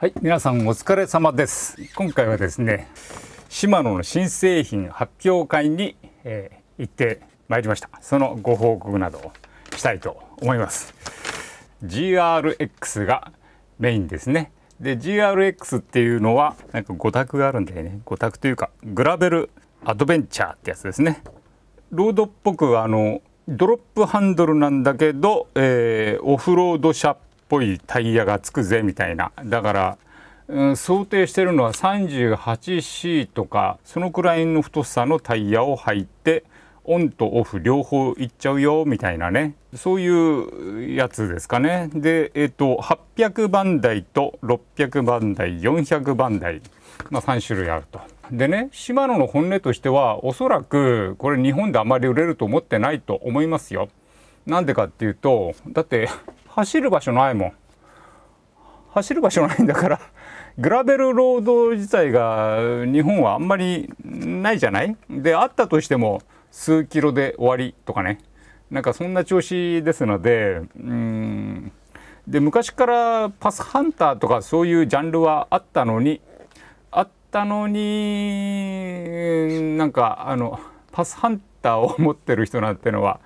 はい皆さんお疲れ様です今回はですねシマノの新製品発表会に、えー、行ってまいりましたそのご報告などをしたいと思います GRX がメインですねで GRX っていうのはなんか5択があるんだよね5択というかグラベルアドベンチャーってやつですねロードっぽくあのドロップハンドルなんだけど、えー、オフロードシャッぽいタイヤがつくぜみたいなだから、うん、想定してるのは 38C とかそのくらいの太さのタイヤを履いてオンとオフ両方いっちゃうよみたいなねそういうやつですかねでえっ、ー、と800番台と600番台400番台、まあ、3種類あると。でねシマノの本音としてはおそらくこれ日本であまり売れると思ってないと思いますよ。なんでかっていうとだって走る場所ないもん走る場所ないんだからグラベルロード自体が日本はあんまりないじゃないであったとしても数キロで終わりとかねなんかそんな調子ですのでうんで昔からパスハンターとかそういうジャンルはあったのにあったのになんかあのパスハンターを持ってる人なんてのは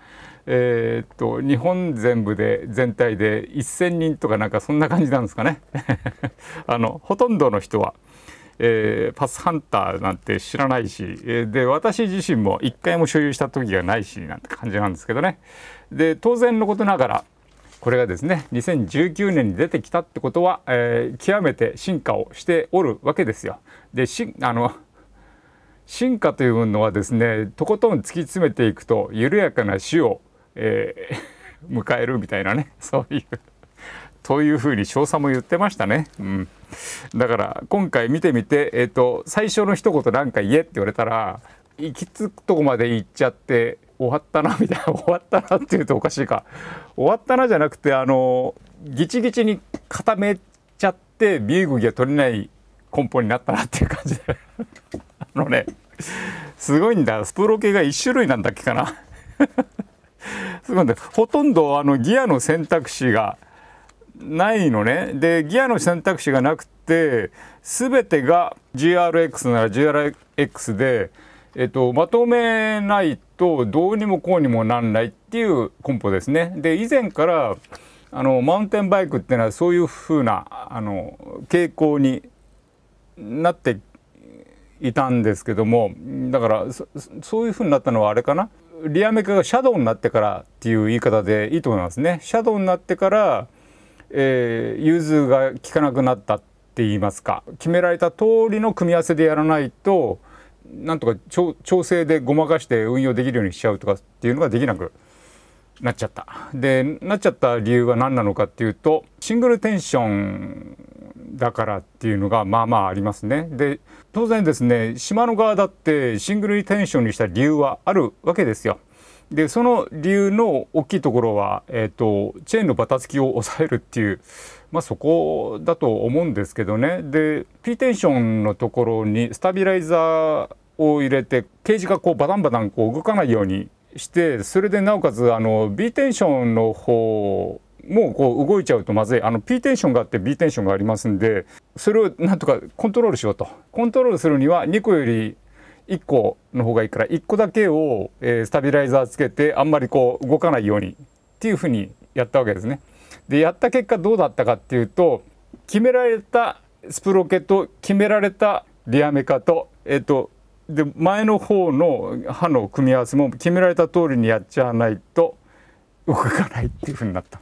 えー、っと日本全部で全体で1,000人とかなんかそんな感じなんですかね あのほとんどの人は、えー、パスハンターなんて知らないし、えー、で私自身も1回も所有した時がないしなんて感じなんですけどねで当然のことながらこれがですね2019年に出てきたってことは、えー、極めて進化をしておるわけですよ。でしあの進化というのはですねとことん突き詰めていくと緩やかな死をえー、迎えるみたいなね そういう というふうに少佐も言ってましたね。うん、だから今回見てみて、えーと、最初の一言なんか言えって言われたら行き着くとこまで行っちゃって終わったなみたいな終わったなっていうとおかしいか終わったなじゃなくてあのギチギチに固めちゃってビーグギが取れない根本になったなっていう感じであのねすごいんだスプロ系が1種類なんだっけかなすごいんほとんどあのギアの選択肢がないのね。で、ギアの選択肢がなくて、全てが GRX なら GRX で、えっと、まとめないとどうにもこうにもなんないっていうコンポですね。で、以前からあのマウンテンバイクっていうのはそういうふうなあの傾向になっていたんですけどもだからそういうふうになったのはあれかなリアメカがシャドウになってからっていう言い方でいいと思いますね。シャドウになってから、えー、融通が効かなくなったって言いますか決められた通りの組み合わせでやらないとなんとか調整でごまかして運用できるようにしちゃうとかっていうのができなくなっちゃった。でなっちゃった理由は何なのかっていうとシングルテンションだからっていうのがまあまあありますね。で当然ですね島の側だってシングルリテンションにした理由はあるわけですよ。でその理由の大きいところは、えーと、チェーンのバタつきを抑えるっていう、まあ、そこだと思うんですけどねでピーテンションのところにスタビライザーを入れてケージがこうバタンバタンこう動かないようにしてそれでなおかつあの B テンションの方もうこう動いちゃうとまずいあの P テンションがあって B テンションがありますんでそれをなんとかコントロールしようとコントロールするには2個より1個の方がいいから1個だけを、えー、スタビライザーつけてあんまりこう動かないようにっていうふうにやったわけですね。でやった結果どうだったかっていうと決められたスプロケと決められたリアメカと,、えーと、で前の方の刃の組み合わせも決められた通りにやっちゃわないと動かないっていうふうになった。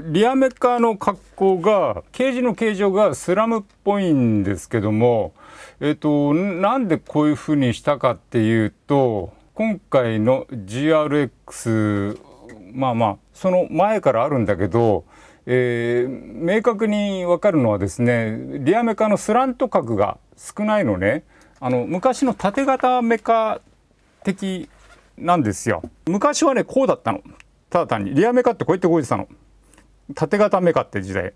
リアメカの格好がケージの形状がスラムっぽいんですけども、えっと、なんでこういうふうにしたかっていうと今回の GRX まあまあその前からあるんだけど、えー、明確に分かるのはですねリアメカのスラント角が少ないのねあの昔の縦型メカ的なんですよ昔はねこうだったのただ単にリアメカってこうやって動いてたの縦型メカって時代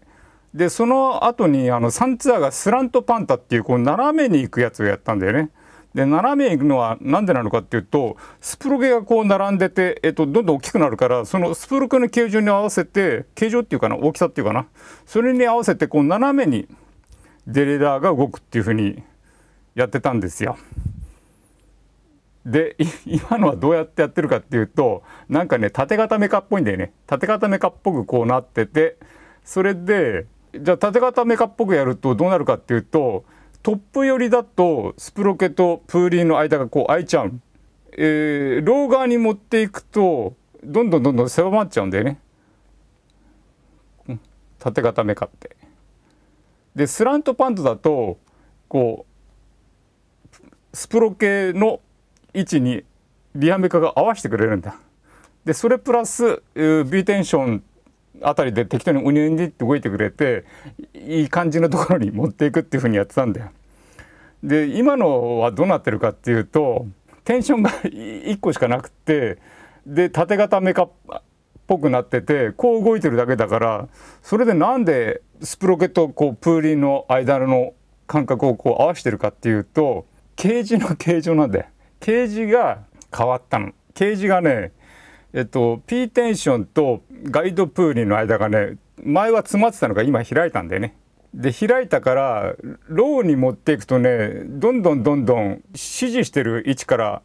でその後にあのンツアーがスラントパンタっていうこう斜めに行くやつをやったんだよね。で斜めに行くのは何でなのかっていうとスプロゲがこう並んでて、えっと、どんどん大きくなるからそのスプロゲの形状に合わせて形状っていうかな大きさっていうかなそれに合わせてこう斜めにデレーーが動くっていうふうにやってたんですよ。で 今のはどうやってやってるかっていうとなんかね縦型メカっぽいんだよね縦型メカっぽくこうなっててそれでじゃあ縦型メカっぽくやるとどうなるかっていうとトップ寄りだとスプロケとプーリーの間がこう開いちゃう、えー、ロー側に持っていくとどんどんどんどん狭まっちゃうんだよね、縦型メカって。でスラントパントだとこうスプロケの位置にリアメカが合わせてくれるんだ。でそれプラス B テンションあたりで適当にウニウニって動いてくれていい感じのところに持っていくっていうふうにやってたんだよ。で今のはどうなってるかっていうとテンションが1個しかなくってで縦型メカっぽくなっててこう動いてるだけだからそれでなんでスプロケとこうプーリンの間の間隔をこう合わしてるかっていうとケージの形状なんだよ。ケージが変わったの。ケージがね、えっと、P テンションとガイドプーリーの間がね、前は詰まってたのが今開いたんだよね。で開いたからローに持っていくとねどんどんどんどん支持してる位置から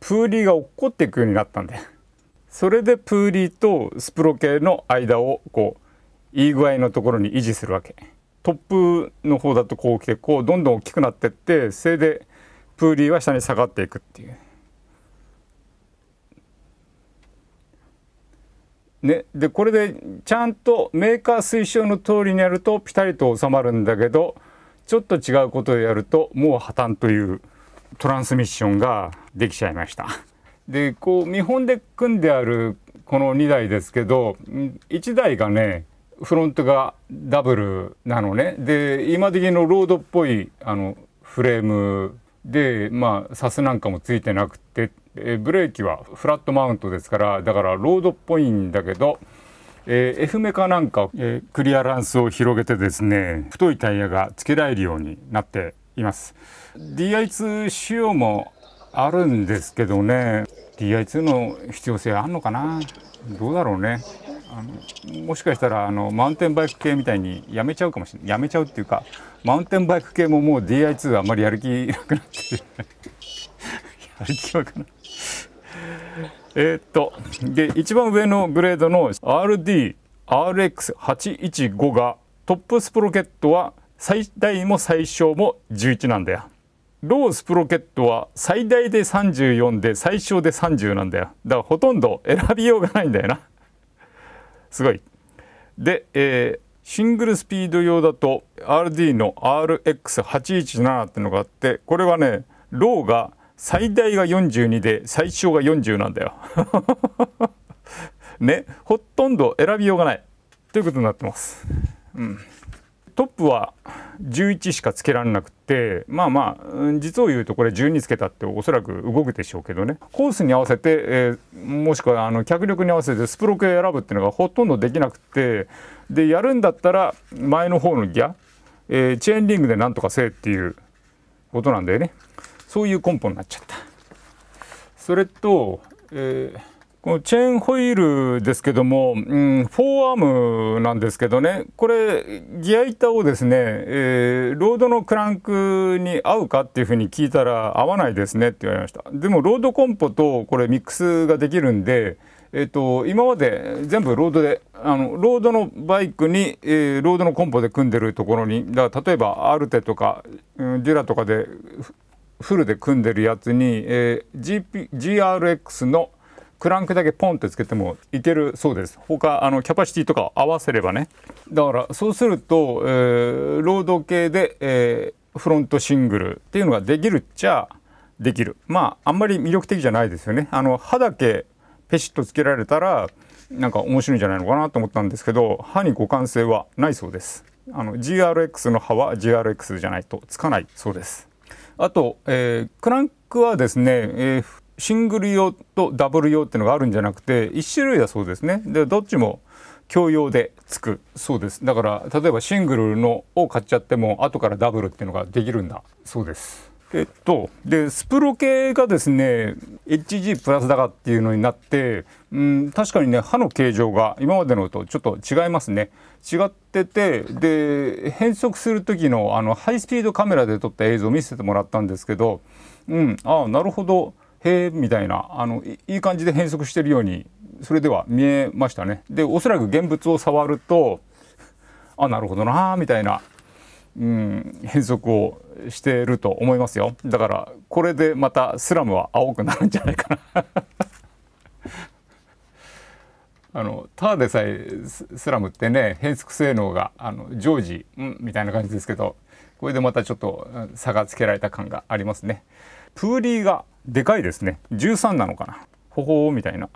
プーリーが落っこっていくようになったんでそれでプーリーとスプロ系の間をこういい具合のところに維持するわけトップの方だとこう来てこうどんどん大きくなってってそれでプーリーは下に下がっていくっていう。ね、でこれでちゃんとメーカー推奨の通りにやるとピタリと収まるんだけどちょっと違うことをやるともう破綻というトランスミッションができちゃいました。でこう見本で組んであるこの2台ですけど1台がねフロントがダブルなのねで今時のロードっぽいあのフレームでまあサスなんかもついてなくて、えブレーキはフラットマウントですからだからロードっぽいんだけど、えー、F メカなんか、えー、クリアランスを広げてですね太いタイヤが付けられるようになっています DI2 仕様もあるんですけどね DI2 の必要性あんのかなどうだろうねあのもしかしたらあのマウンテンバイク系みたいにやめちゃうかもしれないやめちゃうっていうかマウンテンバイク系ももう DI2 あんまりやる気なくなってる やる気はかなえっとで一番上のグレードの RDRX815 がトップスプロケットは最大も最小も11なんだよ。ロースプロケットは最大で34で最小で30なんだよ。だからほとんど選びようがないんだよな。すごい。で、えー、シングルスピード用だと RD の RX817 ってのがあってこれはねローが最大が42で最小が40なんだよ。ねほとんど選びようがないということになってます。うんトップは11しかつけられなくてまあまあ実を言うとこれ12つけたっておそらく動くでしょうけどねコースに合わせて、えー、もしくはあの脚力に合わせてスプロケを選ぶっていうのがほとんどできなくてでやるんだったら前の方のギア、えー、チェーンリングでなんとかせえっていうことなんだよねそういうコンポになっちゃった。それと、えーこのチェーンホイールですけども、うん、フォーアームなんですけどね、これ、ギア板をですね、えー、ロードのクランクに合うかっていうふうに聞いたら、合わないですねって言われました。でも、ロードコンポとこれ、ミックスができるんで、えっ、ー、と、今まで全部ロードで、あのロードのバイクに、えー、ロードのコンポで組んでるところに、だ例えば、アルテとか、うん、デュラとかで、フルで組んでるやつに、えー、GP GRX のクランクだけポンってつけてもいけるそうです他あのキャパシティとか合わせればねだからそうすると、えー、ロード系で、えー、フロントシングルっていうのができるっちゃできるまああんまり魅力的じゃないですよねあの歯だけペシッとつけられたらなんか面白いんじゃないのかなと思ったんですけど歯に互換性はないそうですあの GRX の歯は GRX じゃないとつかないそうですあと、えー、クランクはですね、えー、シングル用とダブル用っていうのがあるんじゃなくて1種類だそうですねでどっちも共用でつくそうですだから例えばシングルのを買っちゃっても後からダブルっていうのができるんだそうですえっとでスプロ系がですね HG プラスだかっていうのになってうん確かにね歯の形状が今までのとちょっと違いますね違っててで変速する時のあのハイスピードカメラで撮った映像を見せてもらったんですけどうんああなるほどへえみたいなあのいい感じで変則してるようにそれでは見えましたね。でおそらく現物を触るとあなるほどなみたいな、うん、変則をしてると思いますよだからこれでまたスラムは青くなるんじゃないかな あのただでさえスラムってね変則性能があの常時、うんみたいな感じですけどこれでまたちょっと差がつけられた感がありますね。プーリーがでかいですね13なのかなほほみたいな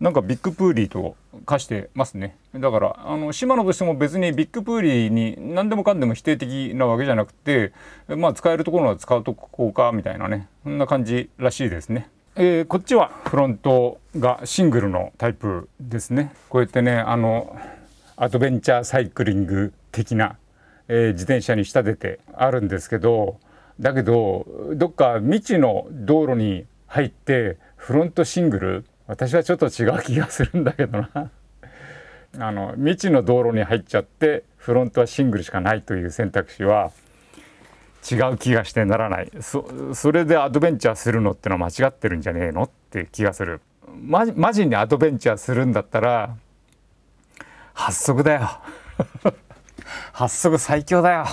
なんかビッグプーリーと化してますねだからあの島野としても別にビッグプーリーに何でもかんでも否定的なわけじゃなくてまあ使えるところは使うとこかみたいなねそんな感じらしいですね。えー、こっちはフロントがシングルのタイプですねこうやってねあのアドベンチャーサイクリング的な、えー、自転車に仕立ててあるんですけどだけどどっか未知の道路に入ってフロントシングル私はちょっと違う気がするんだけどな あの未知の道路に入っちゃってフロントはシングルしかないという選択肢は違う気がしてならないそそれでアドベンチャーするのってのは間違ってるんじゃねえのって気がするマジマジにアドベンチャーするんだったら発足だよ 発足最強だよ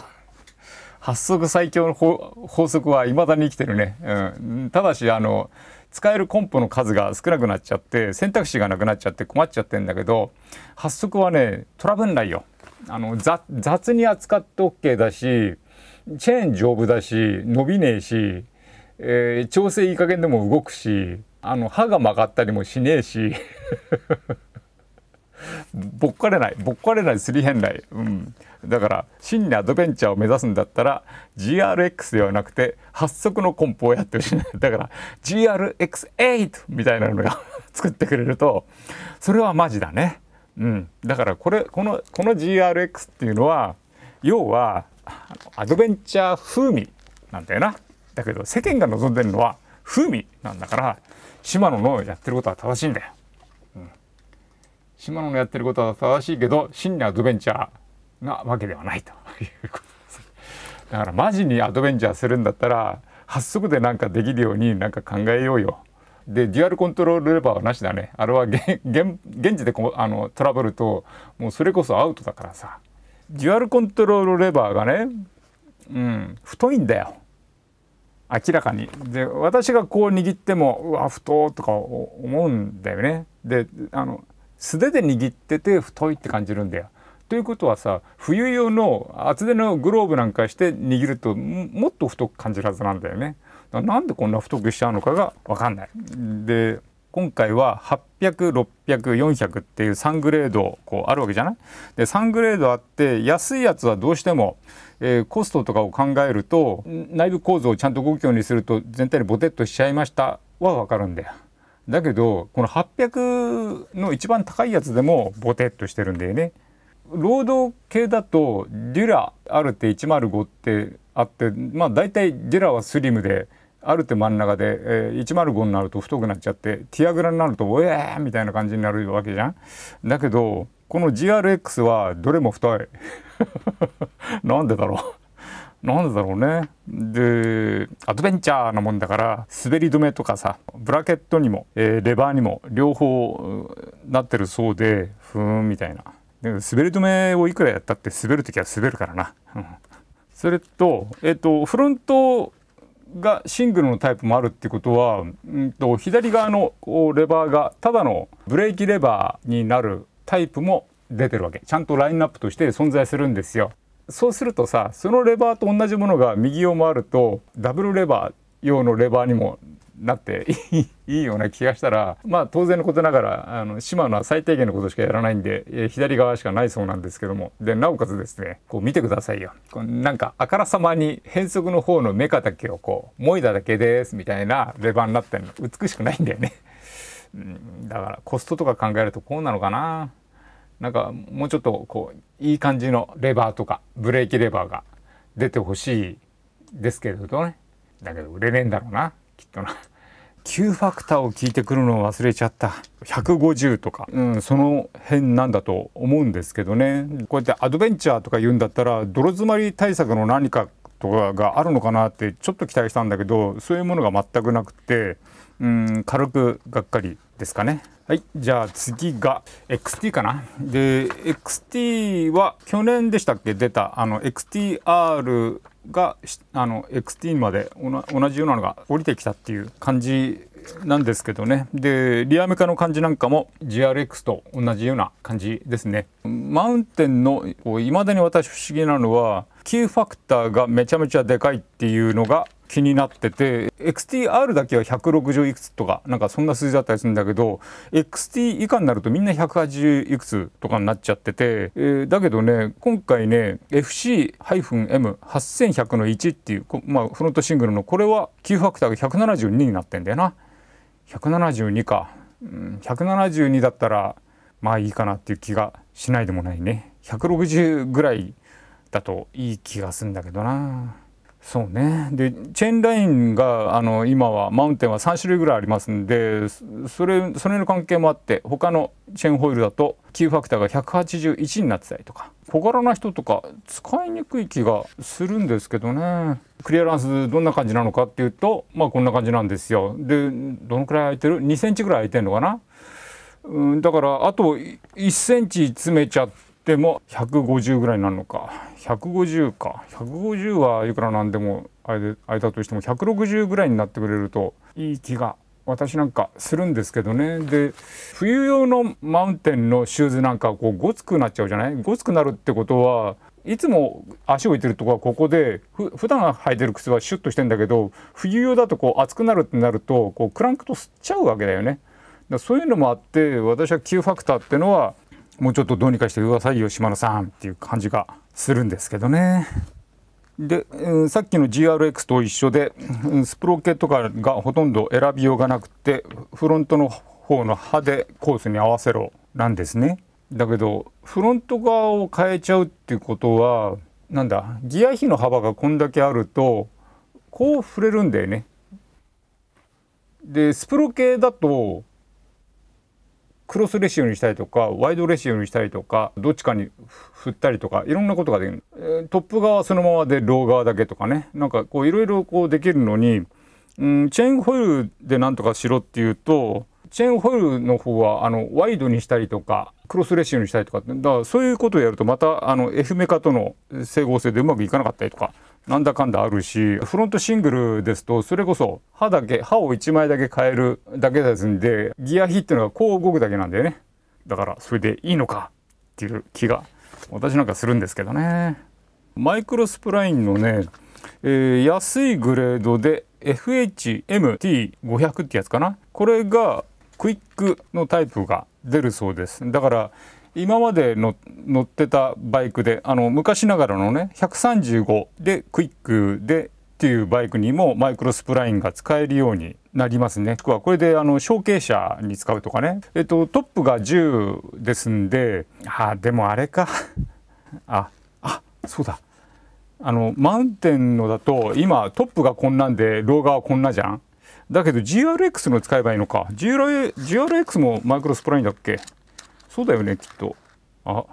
発足最強の法則はいまだに生きてるね、うん、ただしあの使えるコンポの数が少なくなっちゃって選択肢がなくなっちゃって困っちゃってんだけど発足はねトラブんないよあの雑に扱って OK だしチェーン丈夫だし伸びねえし、えー、調整いい加減でも動くしあの歯が曲がったりもしねえしぼっかれないぼっかれないすり減ない、うん、だから真にアドベンチャーを目指すんだったら GRX ではなくて発足のコンポをやってほしい だから GRX8 みたいなのが 作ってくれるとそれはマジだね、うん、だからこれこのこの GRX っていうのは要はアドベンチャー風味なんだよなだけど世間が望んでるのは風味なんだから島野のやってることは正しいんだよ島野のやってることは正しいけど真にアドベンチャーなわけではないということですだからマジにアドベンチャーするんだったら発足でなんかできるようになんか考えようよでデュアルコントロールレバーはなしだねあれは現現時でこあのトラブルともうそれこそアウトだからさデュアルコントロールレバーがねうん太いんだよ明らかにで私がこう握ってもうわ太とか思うんだよねであの素手で握ってて太いって感じるんだよ。ということはさ冬用の厚手のグローブなんかして握るともっと太く感じるはずなんだよね。なんでこんな太くしちゃうのかが分かんない。で今回は80060040っていう3グレードこうあるわけじゃないで3グレードあって安いやつはどうしても、えー、コストとかを考えると内部構造をちゃんと動くようにすると全体にボテッとしちゃいましたは分かるんだよ。だけどこの800の一番高いやつでもボテッとしてるんだよね。労働系だとデュラあるテて105ってあってまあ大体デュラはスリムであるテて真ん中で、えー、105になると太くなっちゃってティアグラになるとおえーみたいな感じになるわけじゃん。だけどこの GRX はどれも太い。なんでだろうなんでだろうねでアドベンチャーなもんだから滑り止めとかさブラケットにも、えー、レバーにも両方なってるそうでふーんみたいなでも滑り止めをいくらやったって滑る時は滑るからな、うん、それと,、えーと、フロントがシングルのタイプもあるってことは、うんと左側のレバーがただのブレーキレバーになるタイプも出てるわけちゃんとラインナップとして存在するんですよそうするとさそのレバーと同じものが右を回るとダブルレバー用のレバーにもなって いいような気がしたらまあ当然のことながらあの島のは最低限のことしかやらないんで、え左側しかないそうなんですけどもでなおかつですねこう見てくださいよこうなんかあからさまに変則の方のメカだけをこうもいだだけですみたいなレバーになってるの美しくないんだよね、うん、だからコストとか考えるとこうなのかななんかもうちょっとこういい感じのレバーとかブレーキレバーが出てほしいですけれどねだけど売れねえんだろうなきっとな。9ファクターを聞いてくるのを忘れちゃった150とか、うん、その辺なんだと思うんですけどねこうやってアドベンチャーとか言うんだったら泥詰まり対策の何かとかがあるのかなってちょっと期待したんだけどそういうものが全くなくて、うん、軽くがっかりですかね。はい。じゃあ次が XT かな。で、XT は去年でしたっけ出た、あの XTR が、あの XT まで同じようなのが降りてきたっていう感じなんですけどね。で、リアメカの感じなんかも GRX と同じような感じですね。マウンテンの、いまだに私不思議なのは、キーファクターがめちゃめちゃでかいっていうのが気になってて XTR だけは160いくつとかなんかそんな数字だったりするんだけど XT 以下になるとみんな180いくつとかになっちゃってて、えー、だけどね今回ね FC-M8100 の1っていう、まあ、フロントシングルのこれは9ファクターが172になってんだよな172か、うん、172だったらまあいいかなっていう気がしないでもないね160ぐらいだといい気がするんだけどな。そうねでチェーンラインがあの今はマウンテンは3種類ぐらいありますんでそれそれの関係もあって他のチェーンホイールだと Q ファクターが181になってたりとか小柄な人とか使いにくい気がするんですけどねクリアランスどんな感じなのかっていうとまあこんな感じなんですよでどのくらい空いてる2センチぐらい空いてんのかなうんだからあと1センチ詰めちゃってでも150ぐらいになるのか150か150はいくらなんでもあれあれだとしても160ぐらいになってくれるといい気が私なんかするんですけどねで冬用のマウンテンのシューズなんかこうごつくなっちゃうじゃないごつくなるってことはいつも足を置いてるとこはここでふ普段履いてる靴はシュッとしてんだけど冬用だとこう熱くなるってなるとこうクランクと吸っちゃうわけだよね。だそういうのもあって私は Q ファクターってのはもうちょっとどうにかしてくださいよ島野さんっていう感じがするんですけどね。で、さっきの GRX と一緒でスプロケとかがほとんど選びようがなくてフロントの方の刃でコースに合わせろなんですね。だけどフロント側を変えちゃうっていうことはなんだギア比の幅がこんだけあるとこう触れるんだよね。でスプロ系だとクロスレシオにしたりとかワイドレシオにしたりとかどっちかに振ったりとかいろんなことができる、トップ側そのままでロー側だけとかねなんかこういろいろこうできるのに、うん、チェーンホイールでなんとかしろっていうとチェーンホイールの方はあのワイドにしたりとかクロスレシオにしたりとかだからそういうことをやるとまたあの F メカとの整合性でうまくいかなかったりとかなんだかんだあるしフロントシングルですとそれこそ歯だけ歯を1枚だけ変えるだけですんでギア比っていうのがこう動くだけなんだよねだからそれでいいのかっていう気が私なんかするんですけどねマイクロスプラインのね、えー、安いグレードで FHMT500 ってやつかなこれがクイックのタイプが出るそうですだから今まで乗ってたバイクであの昔ながらのね135でクイックでっていうバイクにもマイクロスプラインが使えるようになりますね。これであの小径車に使うとかね。えっとトップが10ですんで、あでもあれか。ああそうだ。あのマウンテンのだと今トップがこんなんでローガーはこんなじゃん。だけど GRX の使えばいいのか。GRX もマイクロスプラインだっけ？そうだよねきっとあ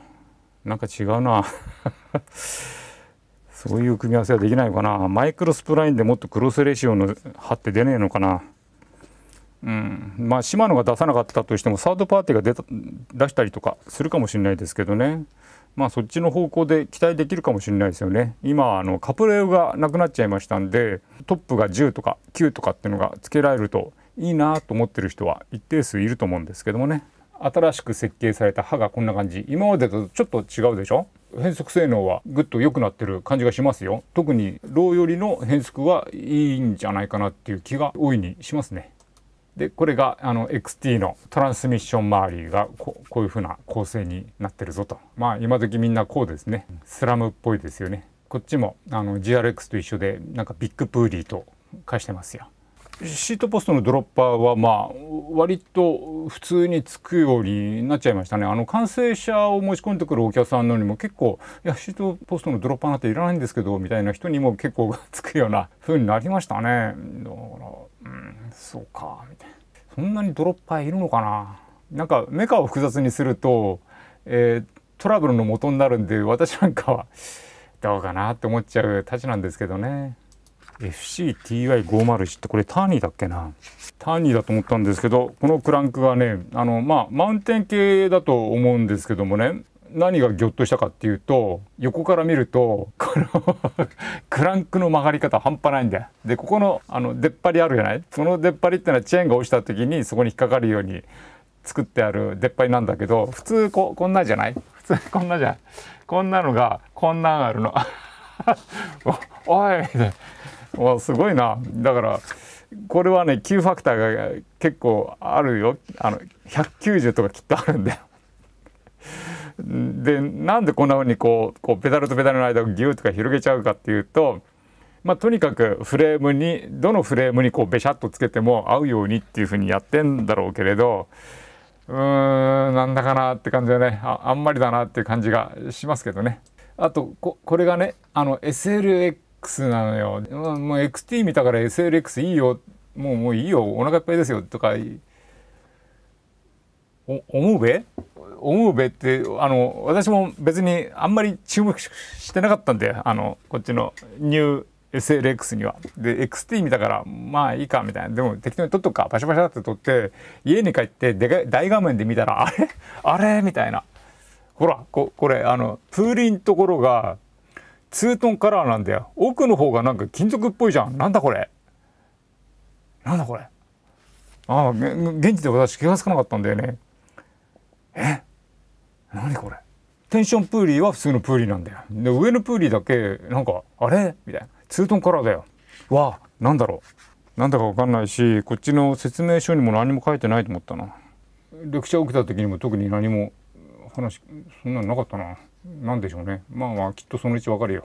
なんか違うな そういう組み合わせはできないのかなマイクロスプラインでもっとクロスレシオの貼って出ねえのかなうんまあ島野が出さなかったとしてもサードパーティーが出た出したりとかするかもしれないですけどねまあそっちの方向で期待できるかもしれないですよね今あのカプレオがなくなっちゃいましたんでトップが10とか9とかっていうのが付けられるといいなと思ってる人は一定数いると思うんですけどもね新しく設計された歯がこんな感じ今までとちょっと違うでしょ変速性能はぐっと良くなってる感じがしますよ特にローよりの変速はいいんじゃないかなっていう気が大いにしますねでこれがあの XT のトランスミッション周りがこういう風な構成になってるぞとまあ今時みんなこうですねスラムっぽいですよねこっちもあの GRX と一緒でなんかビッグプーリーと化してますよシートポストのドロッパーはまあ割と普通につくようになっちゃいましたねあの完成車を持ち込んでくるお客さんのにも結構いやシートポストのドロッパーなんていらないんですけどみたいな人にも結構つくような風になりましたねだからうんそうかみたいなそんなにドロッパーいるのかななんかメカを複雑にすると、えー、トラブルの元になるんで私なんかはどうかなって思っちゃうたちなんですけどね。FCTY501 ってこれターニーだっけなターニーだと思ったんですけどこのクランクがねあのまあマウンテン系だと思うんですけどもね何がギョッとしたかっていうと横から見るとこの クランクの曲がり方半端ないんだよでここのあの出っ張りあるじゃないその出っ張りってのはチェーンが落ちた時にそこに引っかかるように作ってある出っ張りなんだけど普通ここんなじゃない普通 こんなじゃないこんなのがこんなんあるの おいわすごいなだからこれはね9ファクターが結構あるよあの190とかきっとあるんだよ。でなんでこんなふうにこうこうペダルとペダルの間をギューとか広げちゃうかっていうと、まあ、とにかくフレームにどのフレームにこうべしゃっとつけても合うようにっていうふうにやってんだろうけれどうーんなんだかなって感じだねああんまりだなっていう感じがしますけどね。あとここれがねあの SLX なのよ。もう XT 見たから SLX いいよ。もうもういいよ。お腹いっぱいですよ。とか。お、思うべ思うべって、あの、私も別にあんまり注目してなかったんで、あの、こっちのニュー SLX には。で、XT 見たから、まあいいか、みたいな。でも適当に撮っとくか、パシャパシャって撮って、家に帰ってでかい大画面で見たら、あれあれみたいな。ほら、こ、これ、あの、プーリンところが、ツートンカラーなんだよ奥の方がなんか金属っぽいじゃんなんだこれなんだこれああ現地で私気が付かなかったんだよねえ何これテンションプーリーは普通のプーリーなんだよで上のプーリーだけなんかあれみたいなツートンカラーだよわあなんだろうなんだかわかんないしこっちの説明書にも何も書いてないと思ったなレクチャー受けた時にも特に何も話そんなのなかったななんでしょうねまあまあきっとそのうちわかるよ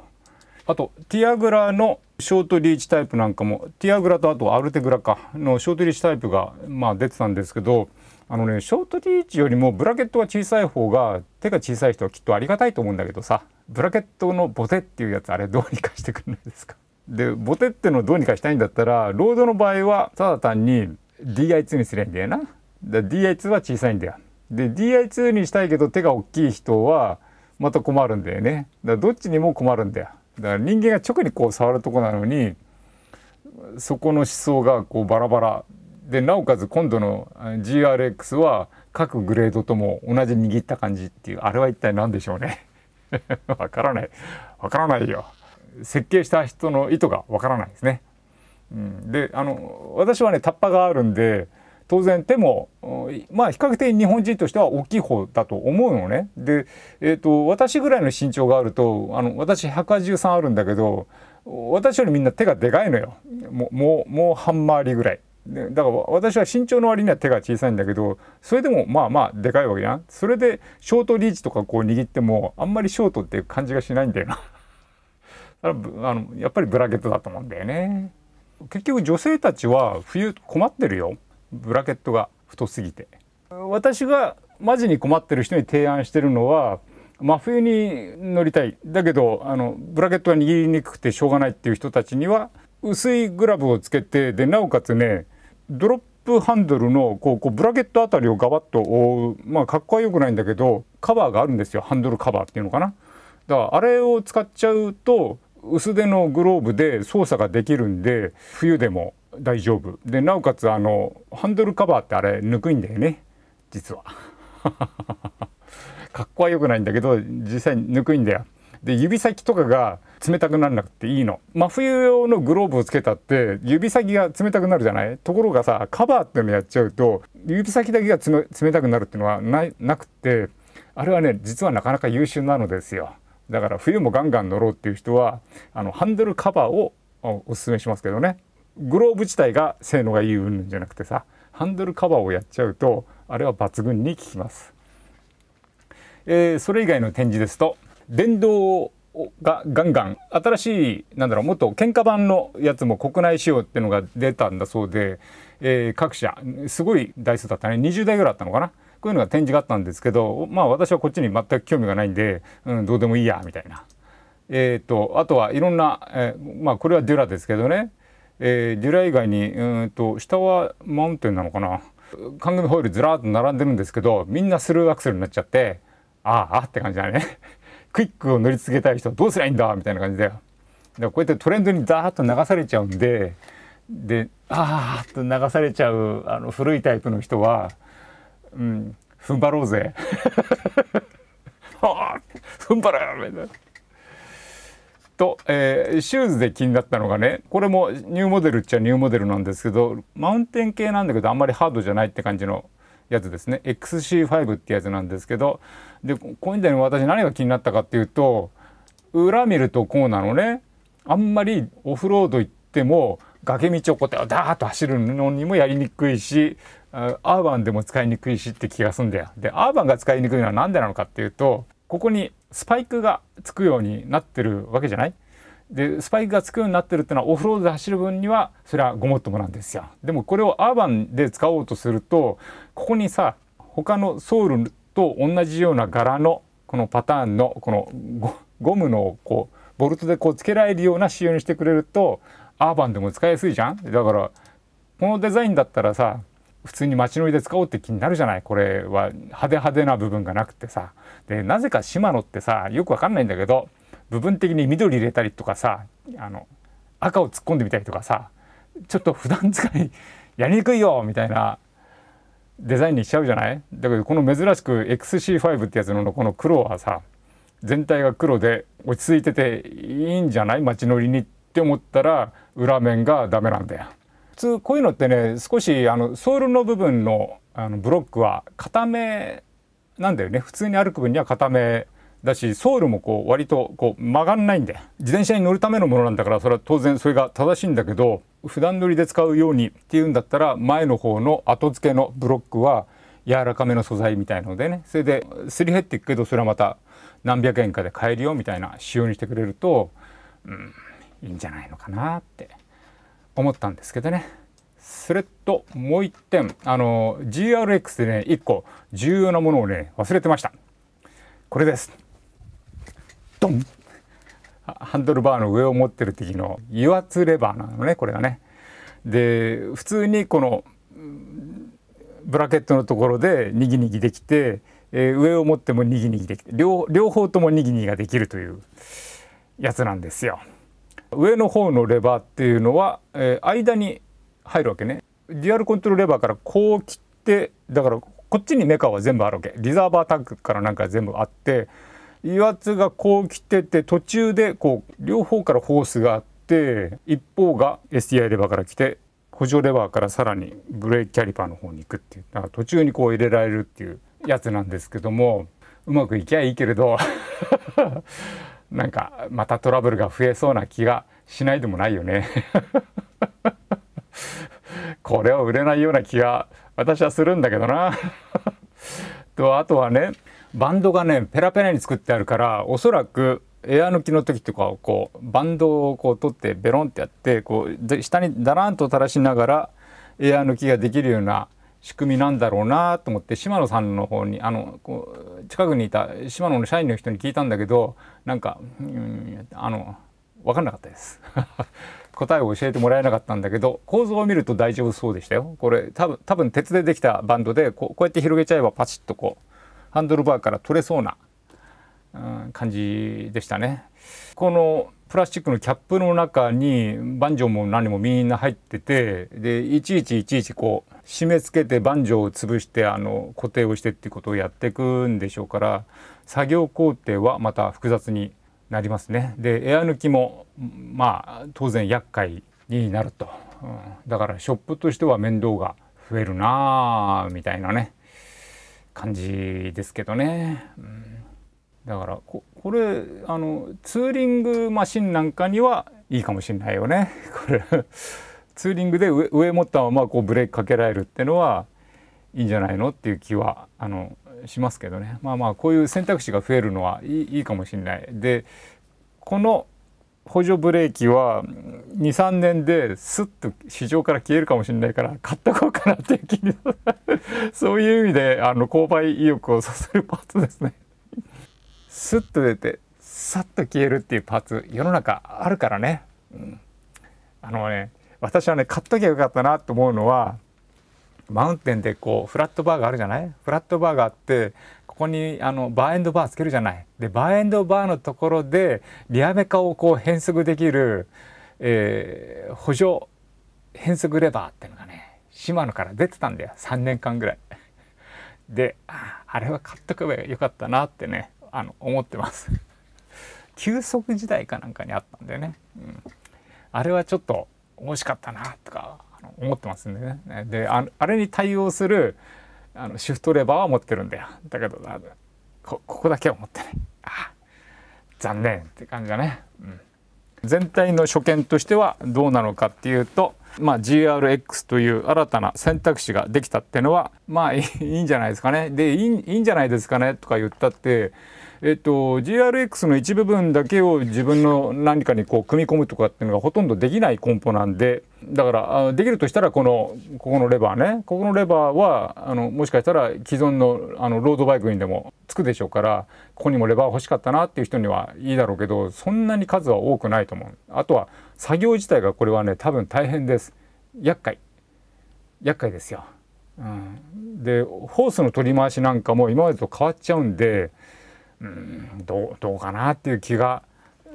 あとティアグラのショートリーチタイプなんかもティアグラとあとアルテグラかのショートリーチタイプがまあ出てたんですけどあのねショートリーチよりもブラケットが小さい方が手が小さい人はきっとありがたいと思うんだけどさブラケットのボテっていうやつあれどうにかしてくんないですかでボテってのをどうにかしたいんだったらロードの場合はただ単に DI2 にすりゃいいんだよな DI2 は小さいんだよで DI2 にしたいけど手が大きい人はまた困るんだよねだからどっちにも困るんだよだから人間が直にこう触るとこなのにそこの思想がこうバラバラでなおかつ今度の GRX は各グレードとも同じ握った感じっていうあれは一体何でしょうね わからないわからないよ設計した人の意図がわからないですね、うん、であの私はねタッパがあるんで当然手も、まあ比較的日本人としては大きい方だと思うのね。で、えーと、私ぐらいの身長があるとあの私183あるんだけど私よりみんな手がでかいのよもうもうもう半回りぐらい。だから私は身長の割には手が小さいんだけどそれでもまあまあでかいわけじゃんそれでショートリーチとかこう握ってもあんまりショートっていう感じがしないんだよな あのやっぱりブラケットだと思うんだよね結局女性たちは冬困ってるよブラケットが太すぎて私がマジに困ってる人に提案してるのは真冬に乗りたいだけどあのブラケットが握りにくくてしょうがないっていう人たちには薄いグラブをつけてでなおかつねドロップハンドルのこうこうブラケットあたりをガバッと覆うまあかっこはよくないんだけどカバーがあるんですよハンドルカバーっていうのかな。だからあれを使っちゃうと薄手のグローブで操作ができるんで冬でも大丈夫でなおかつあのハンドルカバーってあれぬくいんだよね実は っこは良くないんだけど実際ぬくいんだよで指先とかが冷たくならなくていいの真冬用のグローブをつけたって指先が冷たくなるじゃないところがさカバーっていうのやっちゃうと指先だけが冷たくなるっていうのはななくてあれはね実はなかなか優秀なのですよだから冬もガンガン乗ろうっていう人はあのハンドルカバーをおすすめしますけどね。グローブ自体が性能がいい云じゃなくてさハンドルカバーをやっちゃうとあれは抜群に効きます、えー、それ以外の展示ですと電動がガンガン新しいなんだろうもっと喧嘩版のやつも国内仕様っていうのが出たんだそうで、えー、各社すごい台数だったね20台ぐらいあったのかなこういうのが展示があったんですけどまあ私はこっちに全く興味がないんで、うん、どうでもいいやみたいな。えーと、とあとはいろんな、えー、まあこれはデュラですけどねえー、デュラ以外にうんと下はマウンテンなのかな缶組ホイールずらっと並んでるんですけどみんなスルーアクセルになっちゃってああって感じだね クイックを塗りつけたい人どうすりゃいいんだみたいな感じだよでこうやってトレンドにザーッと流されちゃうんででああと流されちゃうあの古いタイプの人は、うん、踏ん張ろうぜ ああ踏ん張れみたいな。と、えー、シューズで気になったのがねこれもニューモデルっちゃニューモデルなんですけどマウンテン系なんだけどあんまりハードじゃないって感じのやつですね XC5 ってやつなんですけどで今度に私何が気になったかっていうと裏見るとこうなのねあんまりオフロード行っても崖道をこうやってダーッと走るのにもやりにくいしアーバンでも使いにくいしって気がすんだよ。でアーバンが使いにくいのは何でなのかっていうとここにスパイクがつくようになってるわけじゃないでスパイクがつくようになってるってのはオフロードで走る分にはそれはごもっともなんですよでもこれをアーバンで使おうとするとここにさ他のソールと同じような柄のこのパターンのこのゴムのこうボルトでこう付けられるような仕様にしてくれるとアーバンでも使いやすいじゃんだからこのデザインだったらさ普通に街乗りで使おうって気になるじゃないこれは派手派手な部分がなくてさでなぜか島野ってさよくわかんないんだけど部分的に緑入れたりとかさあの赤を突っ込んでみたりとかさちょっと普段使い やりにくいよみたいなデザインにしちゃうじゃないだけどこの珍しく XC5 ってやつのこの黒はさ全体が黒で落ち着いてていいんじゃない街乗りにって思ったら裏面がダメなんだよ。普通こういうのってね少しあのソールの部分のあのブロックは固めなんだよね普通に歩く分には固めだしソールもこう割とこう曲がんないんで自転車に乗るためのものなんだからそれは当然それが正しいんだけど普段乗りで使うようにっていうんだったら前の方の後付けのブロックは柔らかめの素材みたいのでねそれですり減っていくけどそれはまた何百円かで買えるよみたいな仕様にしてくれると、うん、いいんじゃないのかなって思ったんですけどねそれともう一点あの GRX でね一個重要なものをね忘れてましたこれですドンハンドルバーの上を持ってる時の油圧レバーなのねこれがねで普通にこのブラケットのところでにぎにぎできて、えー、上を持ってもにぎにぎできて両方ともにぎにぎができるというやつなんですよ。上の方のレバーっていうのは、えー、間に入るわけねデュアルコントロールレバーからこう切ってだからこっちにメカは全部あるわけリザーバータンクからなんか全部あって油圧がこう来てて途中でこう両方からホースがあって一方が STI レバーから来て補助レバーからさらにブレーキキャリパーの方に行くっていうだから途中にこう入れられるっていうやつなんですけどもうまくいきゃいいけれどなんかまたトラブルが増えそうな気がしないでもないよね これは売れないような気が私はするんだけどな とあとはねバンドがねペラペラに作ってあるからおそらくエア抜きの時とかこうバンドをこう取ってベロンってやってこう下にダランと垂らしながらエア抜きができるような仕組みなんだろうなと思って島野さんの方にあのこう近くにいた島野の社員の人に聞いたんだけどなんか、うん、あの分かんなかったです 答えを教えてもらえなかったんだけど構造を見ると大丈夫そうでしたよこれ多分多分鉄でできたバンドでこうこうやって広げちゃえばパチッとこうハンドルバーから取れそうな、うん、感じでしたね。このプラスチックのキャップの中にバンジョーも何もみんな入っててでいちいちいちいちこう締め付けてバンジョーを潰してあの固定をしてっていうことをやっていくんでしょうから作業工程はまた複雑になりますね。でエア抜きもまあ当然厄介になると、うん、だからショップとしては面倒が増えるなあみたいなね感じですけどね。うんだからここれあのツーリングマシンなんかにはいいかもしれないよね これツーリングで上上持ったままこうブレーキかけられるっていうのはいいんじゃないのっていう気はあのしますけどねまあまあこういう選択肢が増えるのはいいいいかもしれない。でこの補助ブレーキは23年ですっと市場から消えるかもしれないから買っとこうかなっていう気に そういう意味であの購買意欲をさせるパーツですね。スッと出てさっと消えるっていうパーツ世の中あるからね、うん、あのね私はね買っときゃよかったなと思うのはマウンテンでこうフラットバーがあるじゃないフラットバーがあってここにあのバーエンドバーつけるじゃないでバーエンドバーのところでリアメカをこう変速できる、えー、補助変速レバーっていうのがね島野から出てたんだよ3年間ぐらい。であれは買っとけばよかったなってねあの思ってます 休息時代かなんかにあったんでね、うん、あれはちょっと惜しかったなとか思ってますんでねでああれに対応するあのシフトレバーは持ってるんだよだけどここだけは持ってないああ残念って感じだねうん全体の所見としてはどうなのかっていうと、まあ、GRX という新たな選択肢ができたっていうのはまあいいんじゃないですかねでいいいいんじゃないですかねとか言ったってえっと、GRX の一部分だけを自分の何かにこう組み込むとかっていうのがほとんどできないコンポなんでだからあできるとしたらこのここのレバーねここのレバーはあのもしかしたら既存のあのロードバイクにでもつくでしょうからここにもレバー欲しかったなっていう人にはいいだろうけどそんなに数は多くないと思うあとは作業自体がこれはね多分大変です厄介厄介ですよ、うん、でホースの取り回しなんかも今までと変わっちゃうんでうんどうどうかなっていう気が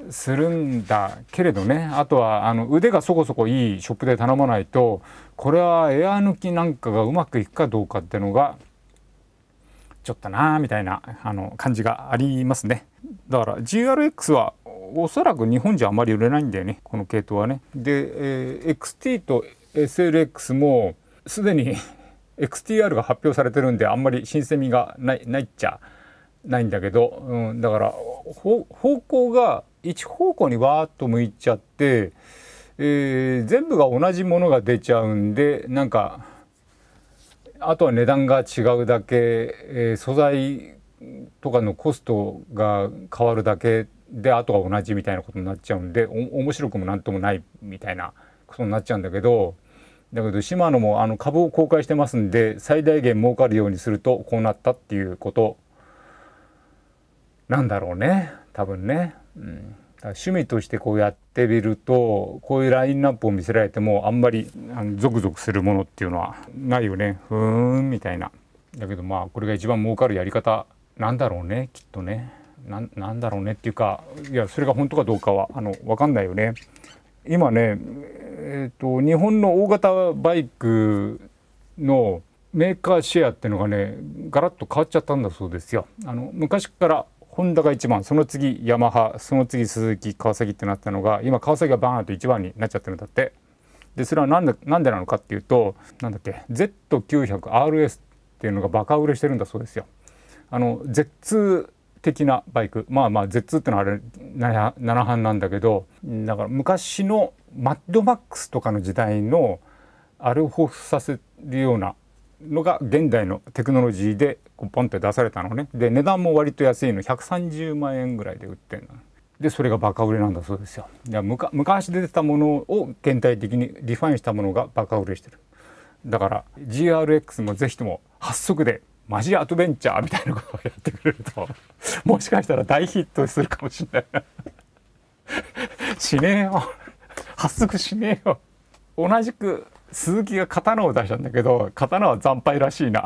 するんだけれどねあとはあの腕がそこそこいいショップで頼まないとこれはエア抜きなんかがうまくいくかどうかっていうのがちょっとなーみたいなあの感じがありますねだから GRX はおそらく日本じゃあまり売れないんだよねこの系統はねで、えー、XT と SLX もすでに XTR が発表されてるんであんまり新鮮味がないないっちゃないんだけど、うん、だから方向が一方向にわーっと向いちゃって、えー、全部が同じものが出ちゃうんでなんかあとは値段が違うだけ、えー、素材とかのコストが変わるだけであとは同じみたいなことになっちゃうんで面白くも何ともないみたいなことになっちゃうんだけど。だけど島野もあの株を公開してますんで最大限儲かるようにするとこうなったっていうことなんだろうね多分ね、うん、趣味としてこうやってみるとこういうラインナップを見せられてもあんまりあのゾクゾクするものっていうのはないよねふーんみたいなだけどまあこれが一番儲かるやり方なんだろうねきっとねなんだろうねっていうかいやそれが本当かどうかはあの分かんないよね今ねえっ、ー、と日本の大型バイクのメーカーシェアっていうのがねガラッと変わっちゃったんだそうですよ。あの昔からホンダが1番その次ヤマハその次鈴木川崎ってなったのが今川崎がバーンと1番になっちゃってるんだってでそれはなんだなんでなのかっていうとなんだっけ Z900RS っていうのがバカ売れしてるんだそうですよ。あの Z 的なバイクまあまあ Z ってのはあれ7班なんだけどだから昔のマッドマックスとかの時代のあれを彷彿させるようなのが現代のテクノロジーでこうポンって出されたのねで値段も割と安いの130万円ぐらいで売ってるのでそれがバカ売れなんだそうですよいやむか昔出てたものを現代的にリファインしたものがバカ売れしてるだから GRX もぜひとも発足でマジアドベンチャーみたいなことをやってくれると もしかしたら大ヒットするかもしれない しねえよ発足しねえよ同じく鈴木が刀を出したんだけど刀は惨敗らしいな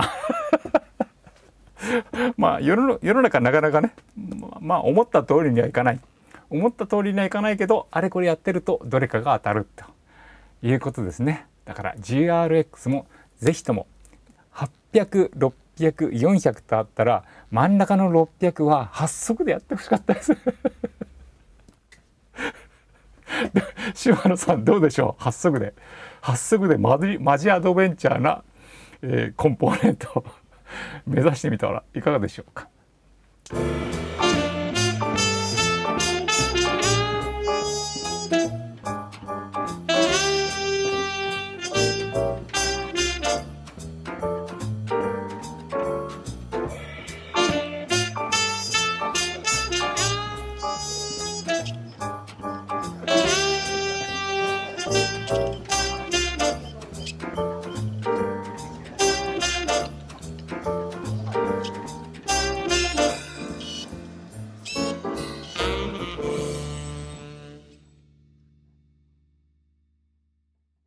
まあ世の世の中なかなかねまあ思った通りにはいかない思った通りにはいかないけどあれこれやってるとどれかが当たるということですねだから GRX も是非とも800600とあったら真ん中の600は8速でやってほしかったです 島野さんどうでしょう発速で。まっでマジマジアドベンチャーな、えー、コンポーネントを 目指してみたらいかがでしょうか。